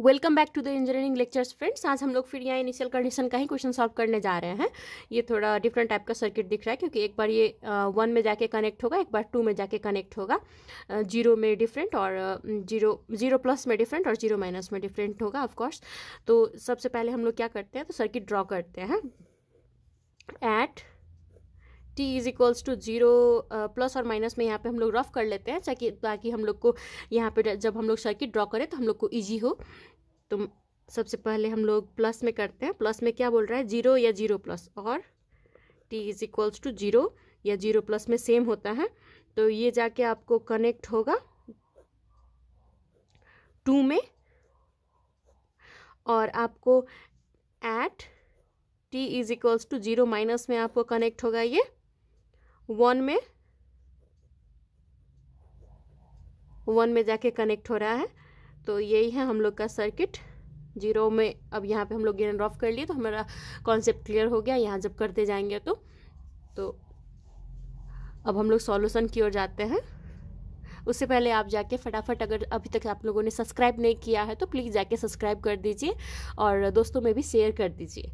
welcome back to the engineering lectures friends आज हम लोग फिर यहाँ इनिशियल कंडीशन का ही क्वेश्चन सॉल्व करने जा रहे हैं ये थोड़ा डिफरेंट टाइप का सर्किट दिख रहा है क्योंकि एक बार ये वन में जाके कनेक्ट होगा एक बार टू में जाके कनेक्ट होगा जीरो में डिफरेंट और जीरो जीरो प्लस में डिफरेंट और जीरो माइनस में डिफरेंट होगा ऑफकोर्स तो सबसे पहले हम लोग क्या करते हैं तो सर्किट ड्रॉ करते हैं at t is equals to zero plus और माइनस में यहाँ पे हम लोग रफ कर लेते हैं ताकि ताकि हम लोग को यहाँ पे जब हम लोग सर्किट ड्रॉ करें तो हम लोग को ईजी हो तो सबसे पहले हम लोग प्लस में करते हैं प्लस में क्या बोल रहा है जीरो या जीरो प्लस और t is equals to zero या जीरो प्लस में सेम होता है तो ये जाके आपको कनेक्ट होगा टू में और आपको at t is equals to zero minus में आपको कनेक्ट होगा ये वन में वन में जाके कनेक्ट हो रहा है तो यही है हम लोग का सर्किट जीरो में अब यहाँ पे हम लोग गेन ऑफ कर लिए तो हमारा कॉन्सेप्ट क्लियर हो गया यहाँ जब करते जाएंगे तो तो अब हम लोग सॉल्यूशन की ओर जाते हैं उससे पहले आप जाके फटाफट अगर अभी तक आप लोगों ने सब्सक्राइब नहीं किया है तो प्लीज़ जाके सब्सक्राइब कर दीजिए और दोस्तों में भी शेयर कर दीजिए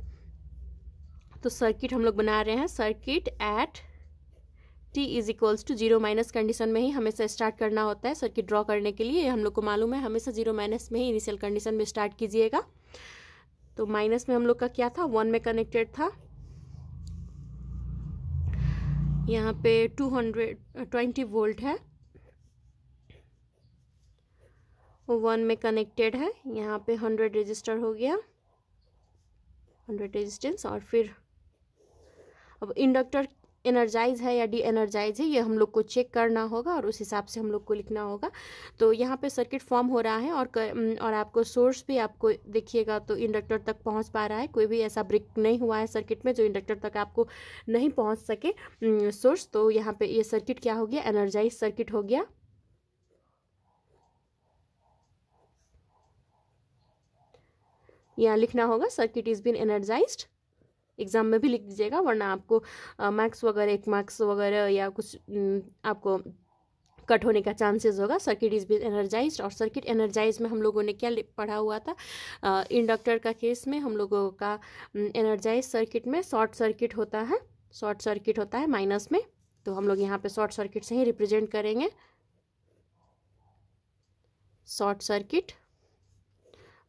तो सर्किट हम लोग बना रहे हैं circuit at T is equals to zero minus condition में ही हमेशा स्टार्ट करना होता है सर्किट ड्रॉ करने के लिए हम लोग को मालूम है हमेशा जीरो माइनस में ही इनिशियल कंडीशन में स्टार्ट कीजिएगा तो माइनस में हम लोग का क्या था वन में कनेक्टेड था यहाँ पे टू हंड्रेड ट्वेंटी वोल्ट है वन में कनेक्टेड है यहाँ पे हंड्रेड रजिस्टर हो गया हंड्रेड रजिस्टेंस और फिर अब इंडक्टर एनर्जाइज है या डी एनर्जाइज है ये हम लोग को चेक करना होगा और उस हिसाब से हम लोग को लिखना होगा तो यहाँ पे सर्किट फॉर्म हो रहा है और कर, और आपको सोर्स भी आपको देखिएगा तो इंडक्टर तक पहुँच पा रहा है कोई भी ऐसा ब्रेक नहीं हुआ है सर्किट में जो इंडक्टर तक आपको नहीं पहुँच सके सोर्स तो यहाँ पर ये यह सर्किट क्या हो गया एनर्जाइज सर्किट हो गया यहाँ लिखना होगा circuit is been energized exam में भी लिख दीजिएगा वरना आपको मार्क्स वगैरह एक मार्क्स वगैरह या कुछ आपको कट होने का चांसेस होगा सर्किट इज बीज एनर्जाइज और सर्किट एनर्जाइज में हम लोगों ने क्या पढ़ा हुआ था इंडक्टर का केस में हम लोगों का एनर्जाइज सर्किट में शॉर्ट सर्किट होता है शॉर्ट सर्किट होता है माइनस में तो हम लोग यहाँ पे शॉर्ट सर्किट से ही रिप्रेजेंट करेंगे शॉर्ट सर्किट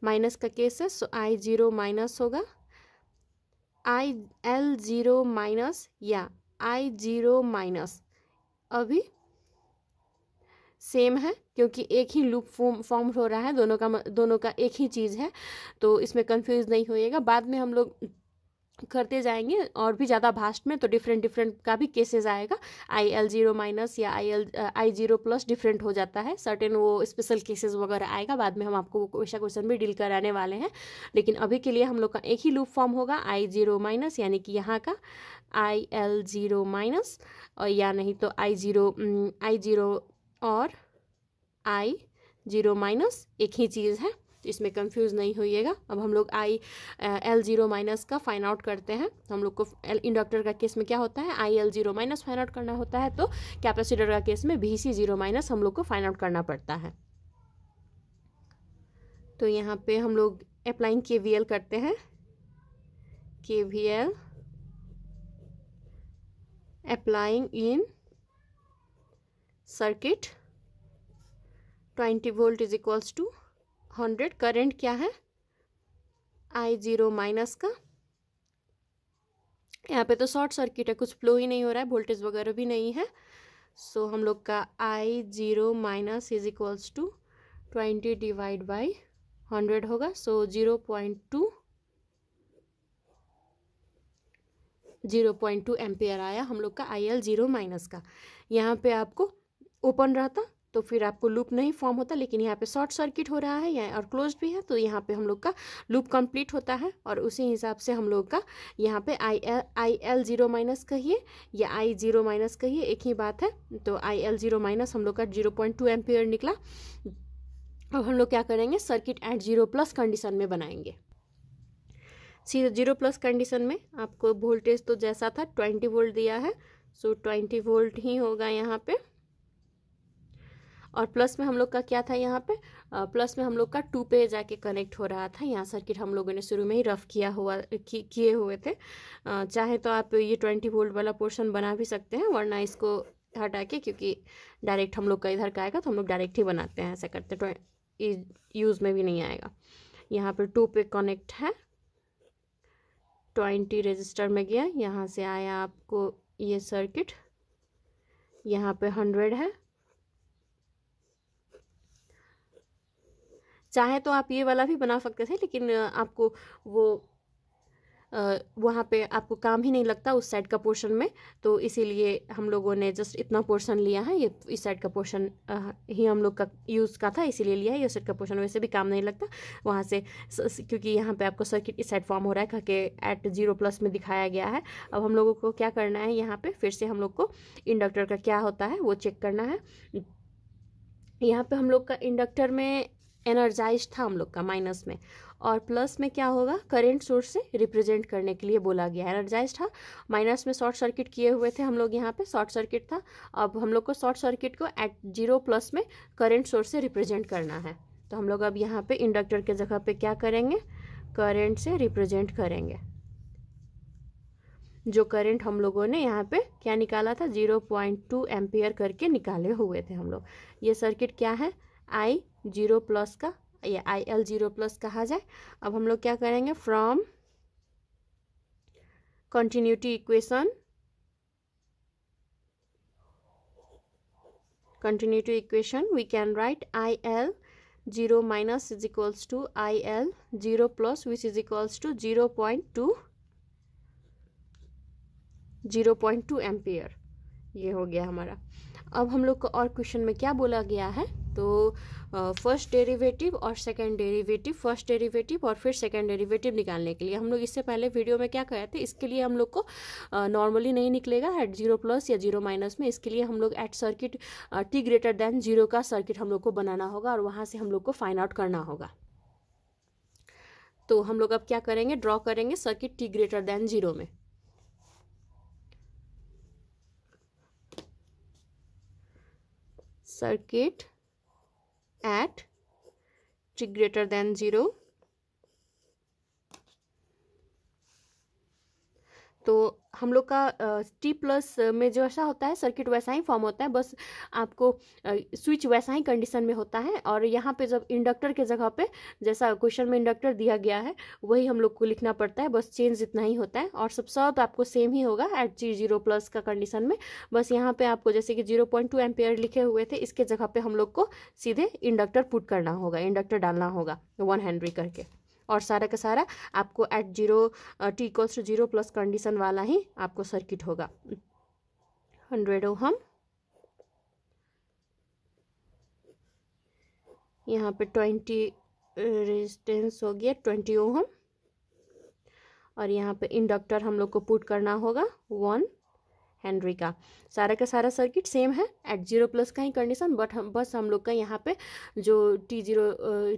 माइनस का केस है सो आई जीरो माइनस होगा आई एल ज़ीरो माइनस या आई ज़ीरो माइनस अभी सेम है क्योंकि एक ही लूप फॉर्म फॉर्म हो रहा है दोनों का दोनों का एक ही चीज़ है तो इसमें कंफ्यूज नहीं होइएगा बाद में हम लोग करते जाएंगे और भी ज़्यादा भास्ट में तो डिफरेंट डिफरेंट का भी केसेस आएगा आई एल जीरो माइनस या I L I zero plus different हो जाता है सर्टेन वो स्पेशल केसेस वगैरह आएगा बाद में हम आपको वो क्वेश्चन भी डील कराने वाले हैं लेकिन अभी के लिए हम लोग का एक ही लूप फॉर्म होगा आई जीरो माइनस यानी कि यहाँ का आई एल जीरो माइनस और या नहीं तो आई जीरो आई जीरो और आई जीरो माइनस एक ही चीज़ है तो इसमें कंफ्यूज नहीं होइएगा अब हम लोग आई एल जीरो माइनस का फाइन आउट करते हैं हम लोग को इंडक्टर का केस में क्या होता है I L zero minus find out करना होता है तो कैपेसिटर का केस में वी सी जीरो माइनस हम लोग को फाइन आउट करना पड़ता है तो यहाँ पे हम लोग अप्लाइंग के वी एल करते हैं के V L applying in circuit twenty volt is equals to hundred current क्या है आई जीरो माइनस का यहाँ पे तो शॉर्ट सर्किट है कुछ फ्लो ही नहीं हो रहा है वोल्टेज वगैरह भी नहीं है सो so, हम लोग का I zero minus is equals to twenty divide by hundred होगा so zero point two zero point two ampere आया हम लोग का आई एल जीरो माइनस का यहाँ पे आपको ओपन रहता तो फिर आपको लूप नहीं फॉर्म होता लेकिन यहाँ पे शॉर्ट सर्किट हो रहा है या और क्लोज भी है तो यहाँ पे हम लोग का लूप कंप्लीट होता है और उसी हिसाब से हम लोग का यहाँ पे I L I L zero minus कहिए या आई जीरो माइनस कहिए एक ही बात है तो आई एल जीरो माइनस हम लोग का जीरो पॉइंट टू एम्पियर निकला अब हम लोग क्या करेंगे circuit at zero plus condition में बनाएंगे सी जीरो प्लस कंडीशन में आपको वोल्टेज तो जैसा था ट्वेंटी वोल्ट दिया है सो ट्वेंटी वोल्ट ही होगा यहाँ पर और प्लस में हम लोग का क्या था यहाँ पे प्लस में हम लोग का टू पे जाके कनेक्ट हो रहा था यहाँ सर्किट हम लोगों ने शुरू में ही रफ किया हुआ किए हुए थे चाहे तो आप ये ट्वेंटी वोल्ट वाला पोर्शन बना भी सकते हैं वरना इसको हटा के क्योंकि डायरेक्ट हम लोग का इधर का आएगा तो हम लोग डायरेक्ट ही बनाते हैं ऐसा करते तो यूज़ में भी नहीं आएगा यहाँ पर टू पे कनेक्ट है ट्वेंटी रजिस्टर में गया यहाँ से आया आपको ये सर्किट यहाँ पे हंड्रेड है चाहे तो आप ये वाला भी बना सकते थे लेकिन आपको वो वहाँ पे आपको काम ही नहीं लगता उस साइड का पोर्शन में तो इसीलिए हम लोगों ने जस्ट इतना पोर्शन लिया है ये इस साइड का पोर्शन ही हम लोग का यूज़ का था इसीलिए लिया है ये साइड का पोर्शन वैसे भी काम नहीं लगता वहाँ से क्योंकि यहाँ पे आपको सर्किट इस साइड फॉर्म हो रहा है कह के एट जीरो प्लस में दिखाया गया है अब हम लोगों को क्या करना है यहाँ पर फिर से हम लोग को इंडक्टर का क्या होता है वो चेक करना है यहाँ पे हम लोग का इंडक्टर में एनर्जाइज था हम लोग का माइनस में और प्लस में क्या होगा करेंट सोर्स से रिप्रेजेंट करने के लिए बोला गया एनर्जाइज था माइनस में शॉर्ट सर्किट किए हुए थे हम लोग यहाँ पे शॉर्ट सर्किट था अब हम लोग को शॉर्ट सर्किट को एट जीरो प्लस में करेंट सोर्स से रिप्रेजेंट करना है तो हम लोग अब यहाँ पे इंडक्टर के जगह पे क्या करेंगे करेंट से रिप्रेजेंट करेंगे जो करेंट हम लोगों ने यहाँ पे क्या निकाला था जीरो पॉइंट टू एम्पियर करके निकाले हुए थे हम लोग ये सर्किट क्या है आई जीरो प्लस का या आई एल जीरो प्लस कहा जाए अब हम लोग क्या करेंगे from continuity equation continuity equation we can write I L zero minus is equals to I L zero plus which is equals to zero point two zero point two ampere ये हो गया हमारा अब हम लोग को और क्वेश्चन में क्या बोला गया है तो फर्स्ट डेरिवेटिव और सेकंड डेरिवेटिव फर्स्ट डेरिवेटिव और फिर सेकंड डेरिवेटिव निकालने के लिए हम लोग इससे पहले वीडियो में क्या कहे थे इसके लिए हम लोग को नॉर्मली uh, नहीं निकलेगा एट जीरो प्लस या जीरो माइनस में इसके लिए हम लोग at circuit T greater than zero का सर्किट हम लोग को बनाना होगा और वहाँ से हम लोग को फाइंड आउट करना होगा तो हम लोग अब क्या करेंगे ड्रॉ करेंगे circuit T greater than zero में circuit at t greater than 0 तो हम लोग का टी प्लस में जो ऐसा होता है सर्किट वैसा ही फॉर्म होता है बस आपको स्विच वैसा ही कंडीशन में होता है और यहाँ पे जब इंडक्टर के जगह पे जैसा क्वेश्चन में इंडक्टर दिया गया है वही हम लोग को लिखना पड़ता है बस चेंज इतना ही होता है और सब सब आपको सेम ही होगा एट जी जीरो प्लस का कंडीशन में बस यहाँ पर आपको जैसे कि जीरो पॉइंट टू लिखे हुए थे इसके जगह पर हम लोग को सीधे इंडक्टर पुट करना होगा इंडक्टर डालना होगा वन हैंड्री करके और सारा का सारा आपको at zero T to zero plus condition वाला ही आपको सर्किट होगा हंड्रेड ओ हम यहाँ पे ट्वेंटी रेजिस्टेंस हो गया ट्वेंटी ओ हम और यहाँ पे इंडक्टर हम लोग को पुट करना होगा वन हेनरी का सारा का सारा सर्किट सेम है एट जीरो प्लस का ही कंडीशन बट हम बस हम लोग का यहाँ पे जो T zero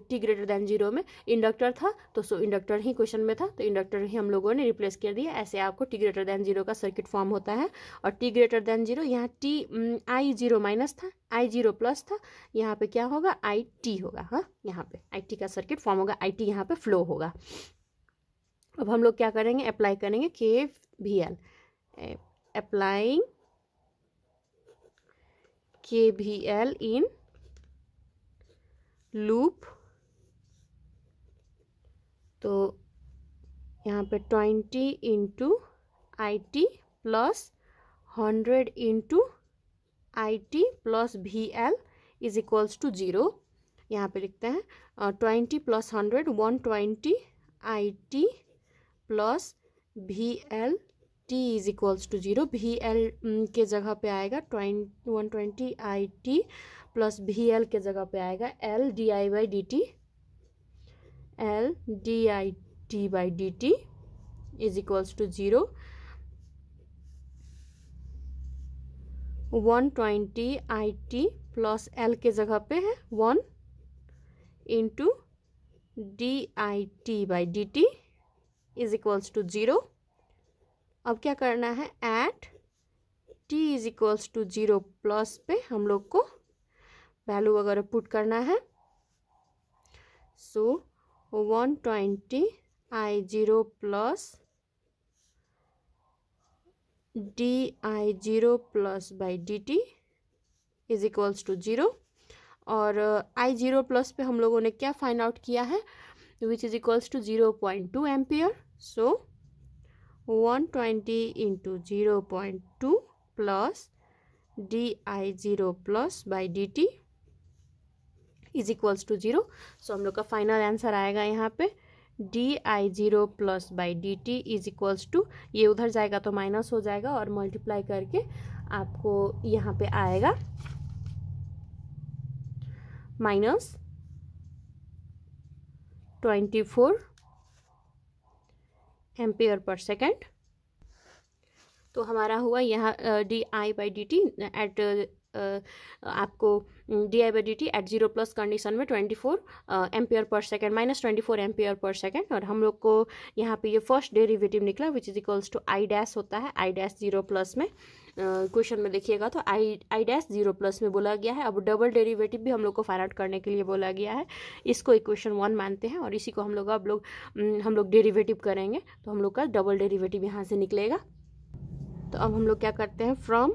T greater than zero में इंडक्टर था तो सो इंडक्टर ही क्वेश्चन में था तो इंडक्टर ही हम लोगों ने रिप्लेस कर दिया ऐसे आपको टी ग्रेटर देन जीरो का सर्किट फॉर्म होता है और टी ग्रेटर देन जीरो यहाँ टी आई जीरो माइनस था आई जीरो प्लस था यहाँ पर क्या होगा आई टी होगा हाँ यहाँ पे आई टी का सर्किट फॉर्म होगा आई टी यहाँ पर फ्लो होगा अब हम लोग क्या करेंगे अप्लाई करेंगे K V L applying KVL in loop तो यहाँ पे twenty into I T plus hundred into I T plus V L is equals to zero यहाँ पे लिखते हैं twenty plus hundred one twenty I T plus V L T is equals to zero V L के जगह पे आएगा twenty one twenty I T plus V L के जगह पे आएगा L D I by D T L D I T by D T is equals to zero one twenty I T plus L के जगह पे है one into D I T by D T is equals to zero अब क्या करना है at T is equals to zero plus पे हम लोग को वैल्यू वगैरह पुट करना है so one twenty I zero plus D I zero plus by D T is equals to zero और आई जीरो प्लस पे हम लोगों ने क्या फाइंड आउट किया है which is equals to zero point two ampere so one twenty into zero point two plus D I zero plus by D T is equals to zero so हम लोग का फाइनल आंसर आएगा यहाँ पे D I zero plus by D T is equals to ये उधर जाएगा तो माइनस हो जाएगा और मल्टीप्लाई करके आपको यहाँ पे आएगा minus twenty four ampere per second तो हमारा हुआ यहाँ D I by D T at आपको D I by D T at zero plus condition में twenty four ampere per second minus twenty four ampere per second और हम लोग को यहाँ पे ये फर्स्ट डेरिवेटिव निकला which is equals to I dash होता है आई डैश जीरो प्लस में क्वेश्चन में देखिएगा तो I I dash zero plus में बोला गया है अब डबल डेरिवेटिव भी हम लोग को फाइंड आउट करने के लिए बोला गया है इसको इक्वेशन वन मानते हैं और इसी को हम लोग अब लोग हम लोग डेरिवेटिव करेंगे तो हम लोग का डबल डेरिवेटिव यहाँ से निकलेगा तो अब हम लोग क्या करते हैं from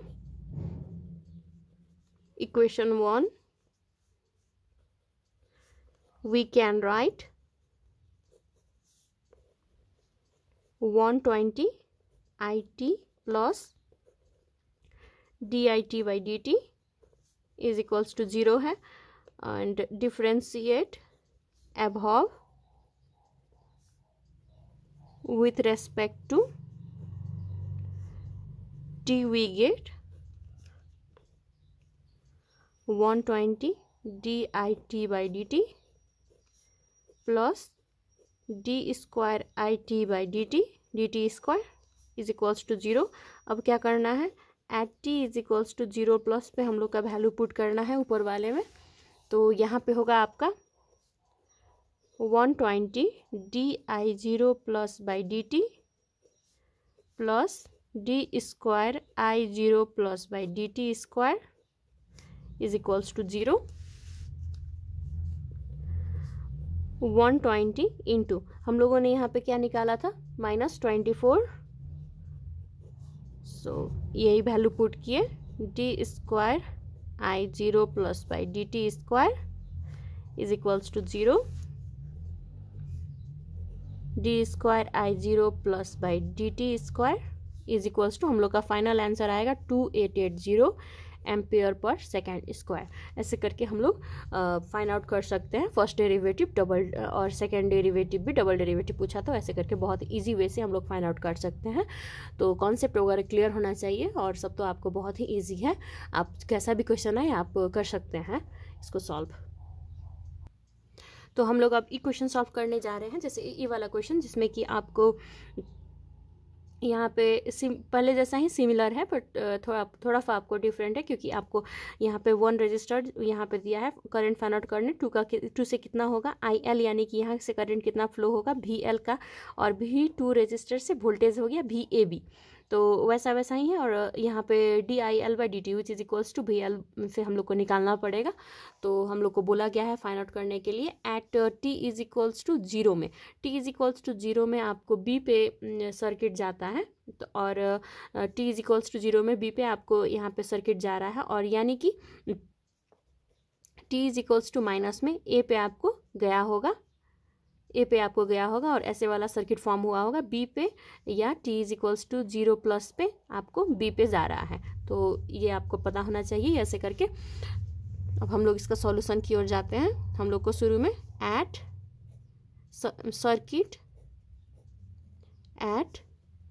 we can write one twenty 120 it plus D I T by D T is equals to zero है and differentiate above with respect to T we get one twenty D I T by D T plus D square I T by D T D T square is equals to zero अब क्या करना है at T is equals to zero plus पे हम लोग का value put करना है ऊपर वाले में तो यहाँ पे होगा आपका one twenty D I zero plus by D T plus D square I zero plus by D T square is equals to zero one twenty into हम लोगों ने यहाँ पे क्या निकाला था माइनस ट्वेंटी फोर सो तो यही वैल्यू पुट किए D square I zero plus by D T square is equals to zero D square I zero plus by D T square is equals to हम लोग का final answer आएगा two eight eight zero ampere per second square ऐसे करके हम लोग find out कर सकते हैं फर्स्ट डेरिवेटिव डबल और सेकेंड डेरिवेटिव भी डबल डेरिवेटिव पूछा तो ऐसे करके बहुत ईजी वे से हम लोग फाइंड आउट कर सकते हैं तो कॉन्सेप्ट वगैरह क्लियर होना चाहिए और सब तो आपको बहुत ही ईजी है आप कैसा भी क्वेश्चन है आप कर सकते हैं इसको सॉल्व तो हम लोग अब ई क्वेश्चन सॉल्व करने जा रहे हैं जैसे ये e, e वाला क्वेश्चन जिसमें कि आपको यहाँ पे सिम पहले जैसा ही सिमिलर है बट थोड़ा थोड़ा सा आपको डिफरेंट है क्योंकि आपको यहाँ पे वन रजिस्टर्ड यहाँ पे दिया है करंट फैन आउट करने टू का टू से कितना होगा आई एल यानी कि यहाँ से करंट कितना फ्लो होगा वी एल का और वी टू रजिस्टर से वोल्टेज हो गया वी ए बी तो वैसा वैसा ही है और यहाँ पे D I L by D T which is equals to V L से हम लोग को निकालना पड़ेगा तो हम लोग को बोला गया है फाइंड आउट करने के लिए at T is equals to zero में T is equals to zero में आपको बी पे सर्किट जाता है तो और T is equals to zero में बी पे आपको यहाँ पे सर्किट जा रहा है और यानी कि T is equals to minus में ए पे आपको गया होगा ए पे आपको गया होगा और ऐसे वाला सर्किट फॉर्म हुआ होगा बी पे या T is equals to zero plus पे आपको बी पे जा रहा है तो ये आपको पता होना चाहिए ऐसे करके अब हम लोग इसका सॉल्यूशन की ओर जाते हैं हम लोग को शुरू में at circuit at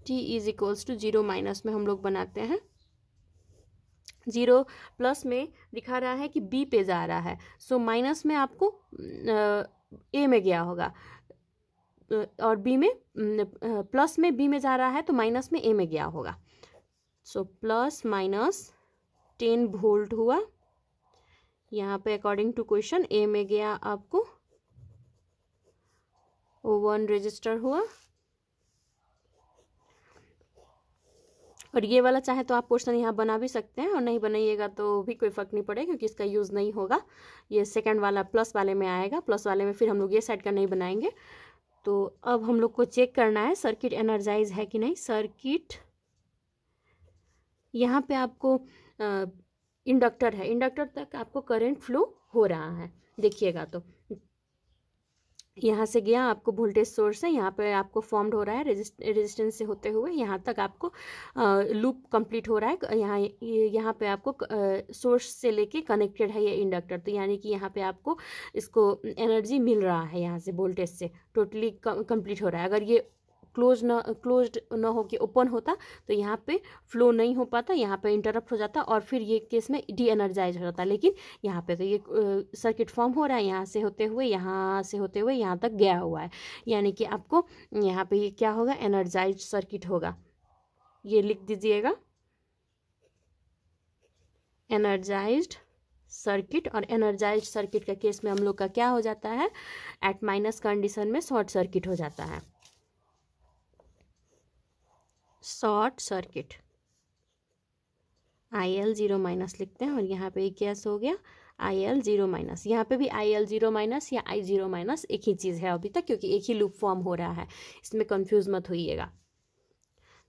T is equals to zero minus में हम लोग बनाते हैं जीरो प्लस में दिखा रहा है कि बी पे जा रहा है सो so, माइनस में आपको ए में गया होगा और बी में प्लस में बी में जा रहा है तो माइनस में ए में गया होगा so plus minus ten volt हुआ यहाँ पे अकॉर्डिंग टू क्वेश्चन ए में गया आपको वन रजिस्टर हुआ और ये वाला चाहे तो आप पोर्शन यहाँ बना भी सकते हैं और नहीं बनाइएगा तो भी कोई फर्क नहीं पड़ेगा क्योंकि इसका यूज़ नहीं होगा ये सेकेंड वाला प्लस वाले में आएगा प्लस वाले में फिर हम लोग ये साइड का नहीं बनाएंगे तो अब हम लोग को चेक करना है सर्किट एनर्जाइज है कि नहीं सर्किट यहाँ पर आपको इंडक्टर है इंडक्टर तक आपको करेंट फ्लो हो रहा है देखिएगा तो यहाँ से गया आपको वोल्टेज सोर्स है यहाँ पर आपको फॉर्म्ड हो रहा है रेजिस्टेंस से होते हुए यहाँ तक आपको लूप कंप्लीट हो रहा है यहाँ यहाँ पे आपको सोर्स से लेके कनेक्टेड है ये इंडक्टर तो यानी कि यहाँ पे आपको इसको एनर्जी मिल रहा है यहाँ से वोल्टेज से टोटली कंप्लीट हो रहा है अगर ये क्लोज ना क्लोज ना होके ओपन होता तो यहाँ पे फ्लो नहीं हो पाता यहाँ पे इंटरप्ट हो जाता और फिर ये केस में डी एनर्जाइज हो जाता लेकिन यहाँ पे तो ये सर्किट फॉर्म हो रहा है यहाँ से होते हुए यहाँ से होते हुए यहाँ तक गया हुआ है यानी कि आपको यहाँ पे ये क्या होगा एनर्जाइज सर्किट होगा ये लिख दीजिएगा एनर्जाइज्ड सर्किट और एनर्जाइज सर्किट का केस में हम लोग का क्या हो जाता है एट माइनस कंडीशन में शॉर्ट सर्किट हो जाता है short circuit I L zero minus लिखते हैं और यहाँ पे गैस हो गया आई एल ज़ीरो माइनस यहाँ पे भी आई एल ज़ीरो माइनस या आई ज़ीरो माइनस एक ही चीज़ है अभी तक क्योंकि एक ही लूप फॉर्म हो रहा है इसमें कंफ्यूज मत होइएगा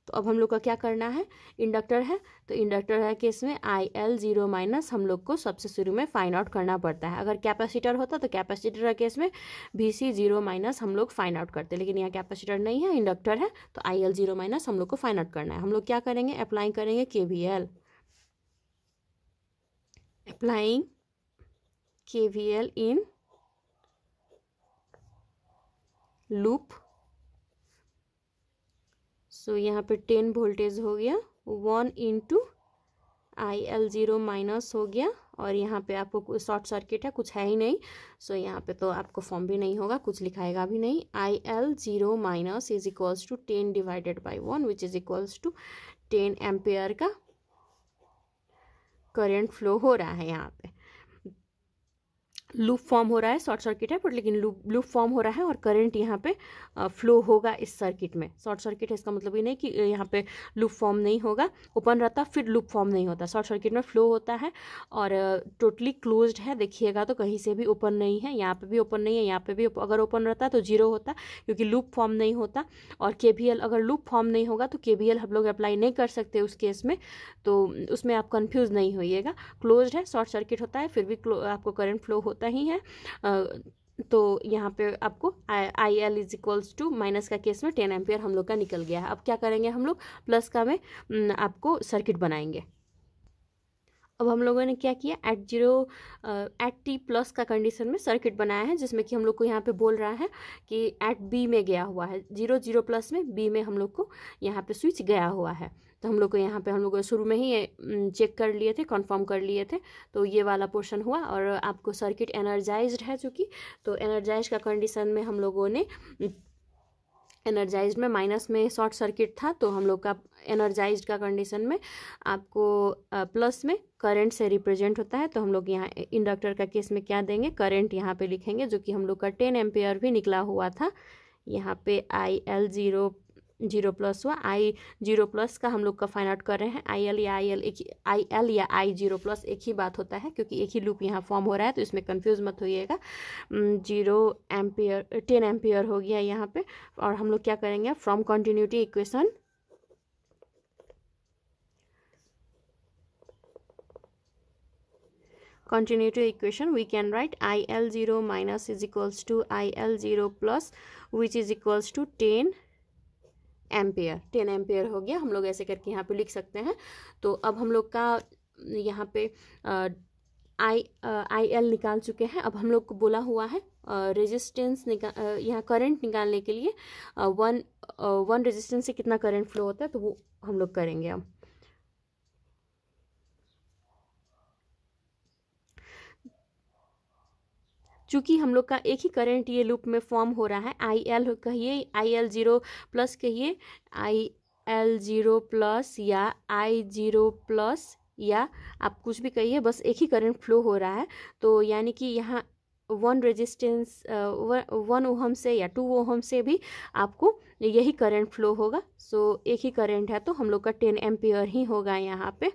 तो अब हम लोग का क्या करना है इंडक्टर है तो इंडक्टर है केस में आई एल जीरो माइनस हम लोग को सबसे शुरू में फाइंड आउट करना पड़ता है अगर कैपेसिटर होता तो कैपेसिटर है केस में बी सी जीरो माइनस हम लोग फाइंड आउट करते लेकिन यहाँ कैपेसिटर नहीं है इंडक्टर है तो आई एल जीरो माइनस हम लोग को फाइंड आउट करना है हम लोग क्या करेंगे अप्लाई करेंगे K V L applying K V L in loop so so, यहाँ पे टेन वोल्टेज हो गया one into I L zero minus हो गया और यहाँ पे आपको शॉर्ट सर्किट है कुछ है ही नहीं सो so, यहाँ पे तो आपको फॉर्म भी नहीं होगा कुछ लिखाएगा भी नहीं I L zero minus is equals to ten divided by one which is equals to ten ampere का करेंट फ्लो हो रहा है यहाँ पे लूप फॉर्म हो रहा है शॉर्ट सर्किट है बट लेकिन लूप लूप फॉर्म हो रहा है और करंट यहाँ पे फ्लो होगा इस सर्किट में शॉर्ट सर्किट है इसका मतलब ये नहीं कि यहाँ पे लूप फॉर्म नहीं होगा ओपन रहता फिर लूप फॉर्म नहीं होता शॉर्ट सर्किट में फ्लो होता है और टोटली क्लोज्ड है देखिएगा तो कहीं से भी ओपन नहीं है यहाँ पर भी ओपन नहीं है यहाँ पर भी अगर ओपन रहता तो जीरो होता क्योंकि लूप फॉर्म नहीं होता और के अगर लूप फॉर्म नहीं होगा तो के हम लोग अप्लाई नहीं कर सकते उस केस में तो उसमें आप कन्फ्यूज़ नहीं होइएगा क्लोज है शॉर्ट सर्किट होता है फिर भी आपको करेंट फ्लो होता होता ही है तो यहाँ पे आपको I L is equals to minus का केस में टेन एम्पियर हम लोग का निकल गया है अब क्या करेंगे हम लोग प्लस का में आपको सर्किट बनाएंगे अब हम लोगों ने क्या किया at zero at T plus का कंडीशन में सर्किट बनाया है जिसमें कि हम लोग को यहाँ पे बोल रहा है कि एट बी में गया हुआ है जीरो जीरो प्लस में बी में हम लोग को यहाँ पे स्विच गया हुआ है तो हम लोग को यहाँ पे हम लोग शुरू में ही चेक कर लिए थे कंफर्म कर लिए थे तो ये वाला पोर्शन हुआ और आपको सर्किट एनर्जाइज है चूँकि तो एनर्जाइज का कंडीशन में हम लोगों ने एनर्जाइज में माइनस में शॉर्ट सर्किट था तो हम लोग का एनर्जाइज का कंडीशन में आपको प्लस में करंट से रिप्रेजेंट होता है तो हम लोग यहाँ इंडक्टर का केस में क्या देंगे करंट यहाँ पे लिखेंगे जो कि हम लोग का टेन एम्पेयर भी निकला हुआ था यहाँ पे I L zero zero plus हुआ आई जीरो प्लस का हम लोग का फाइंड आउट कर रहे हैं आई एल या आई एल एक आई एल या आई जीरो प्लस एक ही बात होता है क्योंकि एक ही लूप यहाँ फॉर्म हो रहा है तो इसमें कंफ्यूज मत होइएगा जीरो एम्पियर टेन एम्पियर हो गया यहाँ पे और हम लोग क्या करेंगे from continuity equation equation we can write I L zero minus is equals to I L zero plus which is equals to ten ampere ten ampere हो गया हम लोग ऐसे करके यहाँ पे लिख सकते हैं तो अब हम लोग का यहाँ पे आई आई एल निकाल चुके हैं अब हम लोग को बोला हुआ है रेजिस्टेंस निकाल यहाँ करंट निकालने के लिए वन वन रेजिस्टेंस से कितना करंट फ्लो होता है तो वो हम लोग करेंगे अब चूँकि हम लोग का एक ही करंट ये लूप में फॉर्म हो रहा है आई एल कहिए आई एल ज़ीरो प्लस कहिए आई एल ज़ीरो प्लस या आई ज़ीरो प्लस या आप कुछ भी कहिए बस एक ही करंट फ्लो हो रहा है तो यानी कि यहाँ वन रेजिस्टेंस वन ओहम से या टू ओहम से भी आपको यही करंट फ्लो होगा सो so, एक ही करंट है तो हम लोग का टेन एम्पियर ही होगा यहाँ पे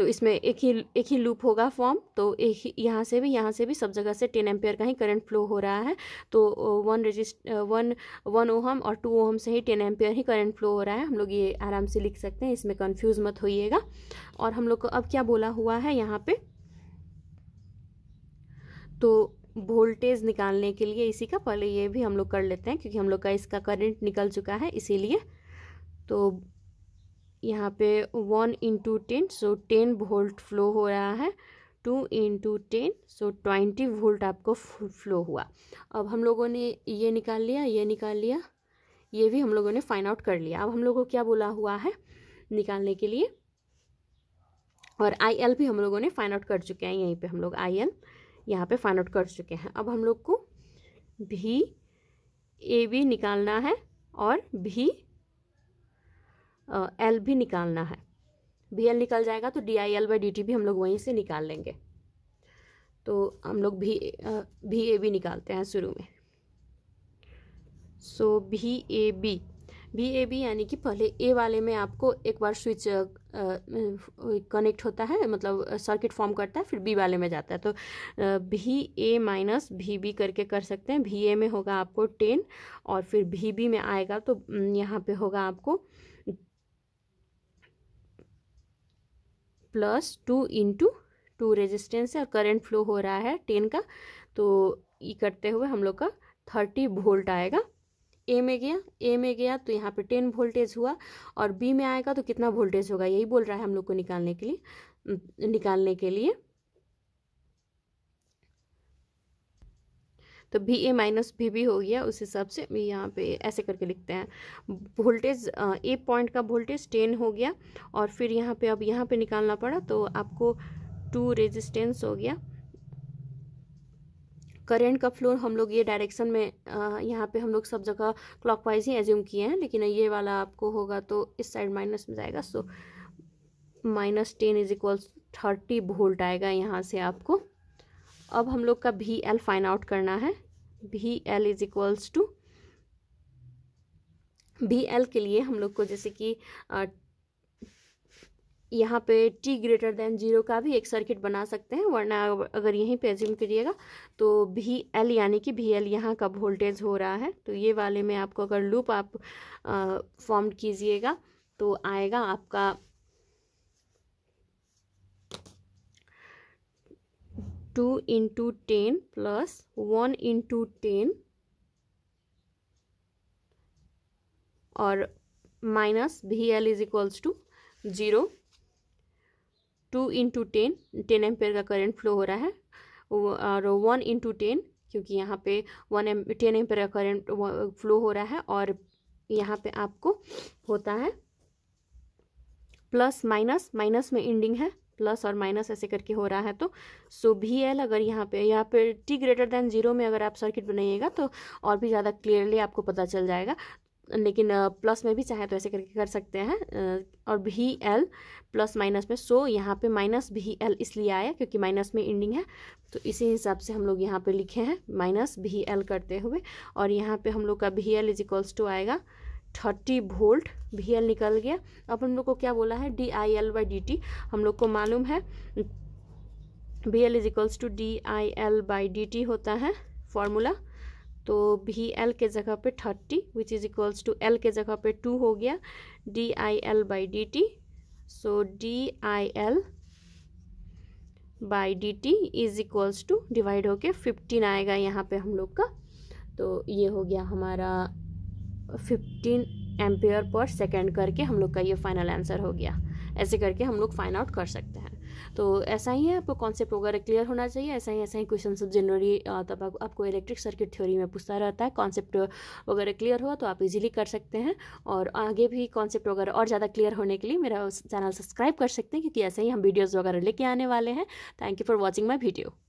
तो इसमें एक ही एक ही लूप होगा फॉर्म तो एक ही यहाँ से भी यहाँ से भी सब जगह से टेन एम्पेयर का ही करंट फ्लो हो रहा है तो one resist one one ohm और टू ओहम से ही टेन एम्पेयर ही करंट फ्लो हो रहा है हम लोग ये आराम से लिख सकते हैं इसमें कन्फ्यूज़ मत होइएगा और हम लोग को अब क्या बोला हुआ है यहाँ पर तो वोल्टेज निकालने के लिए इसी का पहले ये भी हम लोग कर लेते हैं क्योंकि हम लोग का इसका करंट निकल चुका है इसीलिए तो यहाँ पे one into ten so ten volt flow हो रहा है two into ten so twenty volt आपको फ्लो हुआ अब हम लोगों ने ये निकाल लिया ये निकाल लिया ये भी हम लोगों ने फाइंड आउट कर लिया अब हम लोगों को क्या बोला हुआ है निकालने के लिए और आई एल भी हम लोगों ने फाइंड आउट कर चुके हैं यहीं पे हम लोग आई एल यहाँ पर फाइंड आउट कर चुके हैं अब हम लोग को भी ए बी निकालना है और भी एल भी निकालना है बी एल निकल जाएगा तो D I L by D T भी हम लोग वहीं से निकाल लेंगे तो हम लोग भी भी ए बी निकालते हैं शुरू में सो भी ए बी भी ए बी यानी कि पहले ए वाले में आपको एक बार स्विच कनेक्ट होता है मतलब सर्किट फॉर्म करता है फिर बी वाले में जाता है तो भी ए माइनस भी बी करके कर सकते हैं भी ए में होगा आपको टेन और फिर भी बी में आएगा तो यहाँ पे होगा आपको plus two into two resistance है और करंट फ्लो हो रहा है टेन का तो ये करते हुए हम लोग का थर्टी वोल्ट आएगा ए में गया ए में गया तो यहाँ पे टेन वोल्टेज हुआ और बी में आएगा तो कितना वोल्टेज होगा यही बोल रहा है हम लोग को निकालने के लिए निकालने के लिए तो भी ए माइनस भी भी हो गया उस हिसाब से यहाँ पे ऐसे करके लिखते हैं वोल्टेज ए पॉइंट का वोल्टेज टेन हो गया और फिर यहाँ पे अब यहाँ पे निकालना पड़ा तो आपको टू रेजिस्टेंस हो गया करंट का फ्लो हम लोग ये डायरेक्शन में यहाँ पे हम लोग सब जगह क्लॉकवाइज ही एज्यूम किए हैं लेकिन ये वाला आपको होगा तो इस साइड माइनस में जाएगा so minus ten is equals thirty volt आएगा यहाँ से आपको अब हम लोग का भी एल फाइन आउट करना है V L is equals to V L के लिए हम लोग को जैसे कि यहाँ पे t ग्रेटर देन जीरो का भी एक सर्किट बना सकते हैं वरना अगर यहीं पे एज्यूम करिएगा तो भी एल यानी कि भी एल यहाँ का वोल्टेज हो रहा है तो ये वाले में आपको अगर लूप आप फॉर्म कीजिएगा तो आएगा आपका two into ten plus one into ten और minus V L is equals to zero two into ten ten ampere का करंट फ्लो हो रहा है और वन इंटू टेन क्योंकि यहाँ पे वन एम टेन एम्पेयर का करंट फ्लो हो रहा है और यहाँ पे आपको होता है प्लस माइनस माइनस में एंडिंग है प्लस और माइनस ऐसे करके हो रहा है तो सो भी एल अगर यहाँ पे यहाँ पे टी ग्रेटर देन जीरो में अगर आप सर्किट बनाइएगा तो और भी ज़्यादा क्लियरली आपको पता चल जाएगा लेकिन प्लस में भी चाहे तो ऐसे करके कर सकते हैं और भी एल प्लस माइनस में सो यहाँ पे माइनस भी एल इसलिए आया क्योंकि माइनस में एंडिंग है तो इसी हिसाब से हम लोग यहाँ पे लिखे हैं माइनस भी एल करते हुए और यहाँ पे हम लोग का V L is equals to आएगा थर्टी वोल्ट वी एल निकल गया अब हम लोग को क्या बोला है D I L by D T हम लोग को मालूम है V L is equals to D I L by D T होता है फॉर्मूला तो वी एल के जगह पे thirty which is equals to L के जगह पे टू हो गया D I L by D T so D I L by D T is equals to divide होके फिफ्टीन आएगा यहाँ पे हम लोग का तो ये हो गया हमारा फिफ्टीन एम्पेयर पर सेकेंड करके हम लोग का ये फाइनल आंसर हो गया ऐसे करके हम लोग फाइंड आउट कर सकते हैं तो ऐसा ही है आपको कॉन्सेप्ट वगैरह क्लियर होना चाहिए ऐसा ही ऐसा ही क्वेश्चन सब जनरली तब आप, आपको इलेक्ट्रिक सर्किट थ्योरी में पूछता रहता है कॉन्सेप्ट वगैरह क्लियर हुआ तो आप इजीली कर सकते हैं और आगे भी कॉन्सेप्ट वगैरह और ज़्यादा क्लियर होने के लिए मेरा चैनल सब्सक्राइब कर सकते हैं क्योंकि ऐसे ही हम वीडियोज़ वगैरह लेके आने वाले हैं thank you for watching my video